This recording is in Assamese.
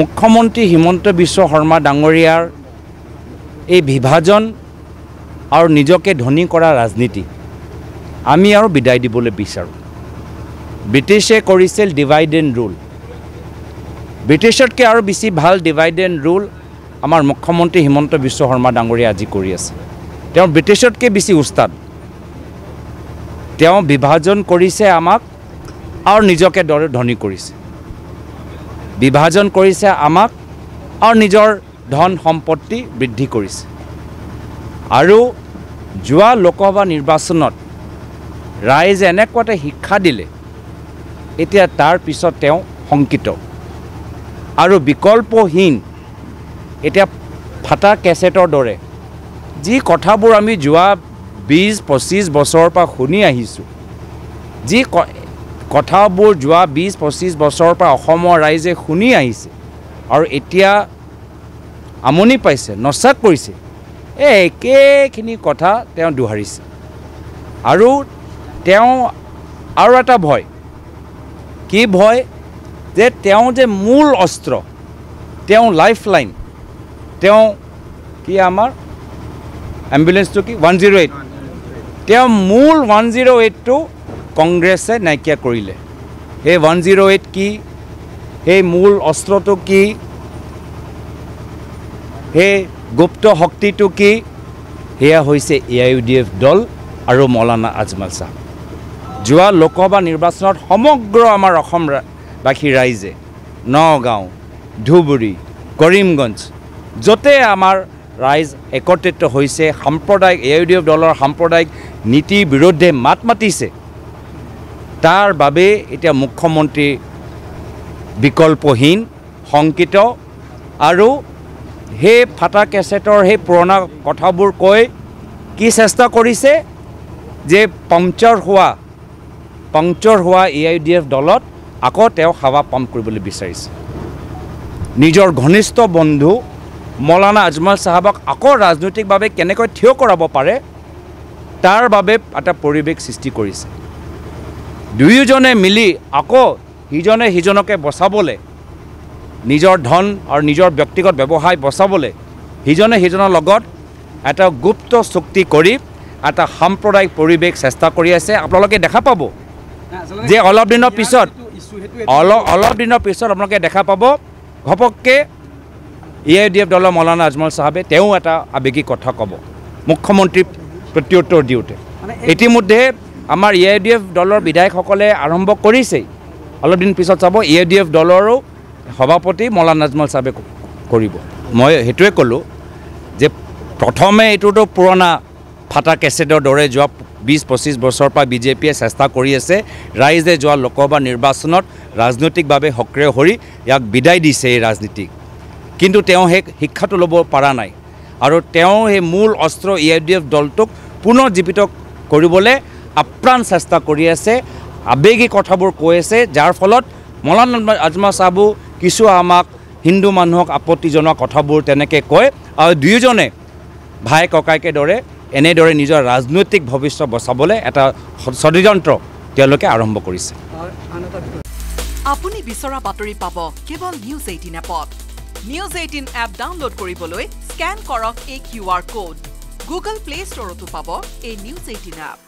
মুখ্যমন্ত্ৰী হিমন্ত বিশ্ব শৰ্মা ডাঙৰীয়াৰ এই বিভাজন আৰু নিজকে ধনী কৰা ৰাজনীতি আমি আৰু বিদায় দিবলৈ বিচাৰোঁ ব্ৰিটিছে কৰিছিল ডিভাইড এণ্ড ৰুল ব্ৰিটিছতকৈ আৰু বেছি ভাল ডিভাইড এণ্ড ৰুল আমাৰ মুখ্যমন্ত্ৰী হিমন্ত বিশ্ব শৰ্মা ডাঙৰীয়া আজি কৰি আছে তেওঁ ব্ৰিটিছতকৈ বেছি উস্তাদ তেওঁ বিভাজন কৰিছে আমাক আৰু নিজকে দৰে ধনী কৰিছে বিভাজন কৰিছে আমাক আৰু নিজৰ ধন সম্পত্তি বৃদ্ধি কৰিছে আৰু যোৱা লোকসভা নিৰ্বাচনত ৰাইজে এনেকুৱাতে শিক্ষা দিলে এতিয়া তাৰ পিছত তেওঁ শংকিত আৰু বিকল্পহীন এতিয়া ফাটা কেছেটৰ দৰে যি কথাবোৰ আমি যোৱা বিছ পঁচিছ বছৰৰ পৰা শুনি আহিছোঁ যি কথাবোৰ যোৱা বিছ পঁচিছ বছৰৰ পৰা অসমৰ ৰাইজে শুনি আহিছে আৰু এতিয়া আমনি পাইছে নচাক কৰিছে এই একেখিনি কথা তেওঁ দোহাৰিছে আৰু তেওঁ আৰু এটা ভয় কি ভয় যে তেওঁ যে মূল অস্ত্ৰ তেওঁ লাইফ লাইন তেওঁ কি আমাৰ এম্বুলেঞ্চটো কি ওৱান জিৰ' এইট তেওঁ মূল ওৱান জিৰ' এইটটো কংগ্ৰেছে নাইকিয়া কৰিলে সেই ওৱান জিৰ' এইট কি সেই মূল অস্ত্ৰটো কি সেই গুপ্ত শক্তিটো কি সেয়া হৈছে A I U D F দল আৰু মৌলানা আজমল শ্বাহ যোৱা লোকসভা নিৰ্বাচনত সমগ্ৰ আমাৰ অসমবাসী ৰাইজে নগাঁও ধুবুৰী কৰিমগঞ্জ য'তে আমাৰ ৰাইজ একত্ৰিত হৈছে সাম্প্ৰদায়িক A I U D F দলৰ সাম্প্ৰদায়িক নীতিৰ বিৰুদ্ধে মাত মাতিছে তাৰ বাবে এতিয়া মুখ্যমন্ত্ৰী বিকল্পহীন শংকিত আৰু সেই ফাটা কেছেটৰ সেই পুৰণা কথাবোৰ কৈ কি চেষ্টা কৰিছে যে পংচাৰ হোৱা পংচাৰ হোৱা এ আই ডি এফ দলত আকৌ তেওঁ সেৱা পাম কৰিবলৈ বিচাৰিছে নিজৰ ঘনিষ্ঠ বন্ধু মৌলানা আজমল চাহাবক আকৌ ৰাজনৈতিকভাৱে কেনেকৈ থিয় কৰাব পাৰে তাৰ বাবে এটা পৰিৱেশ সৃষ্টি কৰিছে দুয়োজনে মিলি আকৌ সিজনে সিজনকে বচাবলৈ নিজৰ ধন আৰু নিজৰ ব্যক্তিগত ব্যৱসায় বচাবলৈ সিজনে সিজনৰ লগত এটা গুপ্ত চুক্তি কৰি এটা সাম্প্ৰদায়িক পৰিৱেশ চেষ্টা কৰি আছে আপোনালোকে দেখা পাব যে অলপ দিনৰ পিছত অলপ অলপ দিনৰ পিছত আপোনালোকে দেখা পাব ঘপককৈ এ আই ডি এফ দলৰ মৌলানা আজমল চাহাবে তেওঁ এটা আৱেগিক কথা ক'ব মুখ্যমন্ত্ৰী প্ৰত্যুত্তৰ দিওঁতে ইতিমধ্যে আমার এ আই ডি এফ দলের বিধায়ক আরম্ভ করেছেই দিন পিছত চাব এ আই ডি এফ দলেরও সভাপতি মৌলান নাজমল সাহেবে করব মানে সেটাই কলো যে প্রথমে এইটো পুরোনা ফাটা কেসেটের দরে যা বিশ পঁচিশ বছরপা বিজেপিয়ে চেষ্টা করে আছে রাইজে যা লোকসভা নির্বাচনত রাজনৈতিকভাবে সক্রিয় হৰি ইয়াক বিদায় দিছে এই রাজনীতিক কিন্তু শিক্ষাটা লব পারা নাই আর মূল অস্ত্র ই আই ডি এফ দলটক পুনর্জীবিত করবলে আপ্ৰাণ চেষ্টা কৰি আছে আৱেগিক কথাবোৰ কৈ আছে যাৰ ফলত মলান আজমা চাহাবু কিছু আমাক হিন্দু মানুহক আপত্তি জনোৱা কথাবোৰ তেনেকৈ কয় আৰু দুয়োজনে ভাই ককাইকে দৰে এনেদৰে নিজৰ ৰাজনৈতিক ভৱিষ্যত বচাবলৈ এটা ষড়যন্ত্ৰ তেওঁলোকে আৰম্ভ কৰিছে আপুনি বিচৰা বাতৰি পাব কেৱল নিউজ এইটিন এপত নিউজ এইটিন এপ ডাউনলোড কৰিবলৈ স্কেন কৰক এই Q R code Google play ষ্টৰতো পাব এই নিউজ এইটিন এপ